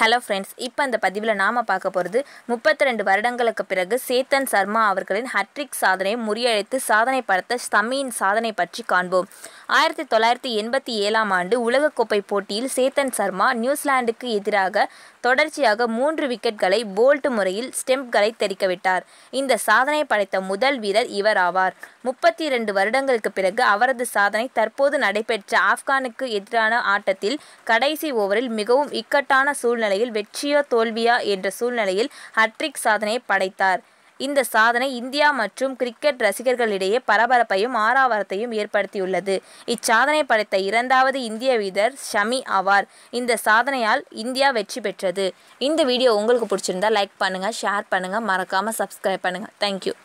hello friends இப்போ அந்த பதிவில் நாம் பார்க்க போகிறது முப்பத்தி ரெண்டு வருடங்களுக்கு பிறகு சேத்தன் சர்மா அவர்களின் ஹட்ரிக் சாதனையை முறியழைத்து சாதனை படைத்த ஸ்தமியின் சாதனை பற்றி காண்போம் ஆயிரத்தி தொள்ளாயிரத்தி எண்பத்தி ஏழாம் ஆண்டு உலகக்கோப்பை போட்டியில் சேத்தன் சர்மா நியூசிலாந்துக்கு எதிராக தொடர்ச்சியாக மூன்று விக்கெட்களை போல்ட் முறையில் ஸ்டெம்ப்களை தெரிக்கவிட்டார் இந்த சாதனை படைத்த முதல் வீரர் இவர் ஆவார் முப்பத்தி இரண்டு வருடங்களுக்கு பிறகு அவரது சாதனை தற்போது நடைபெற்ற ஆப்கானுக்கு எதிரான ஆட்டத்தில் கடைசி ஓவரில் மிகவும் இக்கட்டான சூழ்நிலையில் வெற்றியோ தோல்வியா என்ற சூழ்நிலையில் ஹட்ரிக் சாதனையை படைத்தார் இந்த சாதனை இந்தியா மற்றும் கிரிக்கெட் ரசிகர்களிடையே பரபரப்பையும் ஆறாவரத்தையும் ஏற்படுத்தியுள்ளது இச்சாதனை படைத்த இரண்டாவது இந்திய வீரர் ஷமி ஆவார் இந்த சாதனையால் இந்தியா வெற்றி பெற்றது இந்த வீடியோ உங்களுக்கு பிடிச்சிருந்தா லைக் பண்ணுங்கள் ஷேர் பண்ணுங்கள் மறக்காமல் சப்ஸ்கிரைப் பண்ணுங்கள் தேங்க்யூ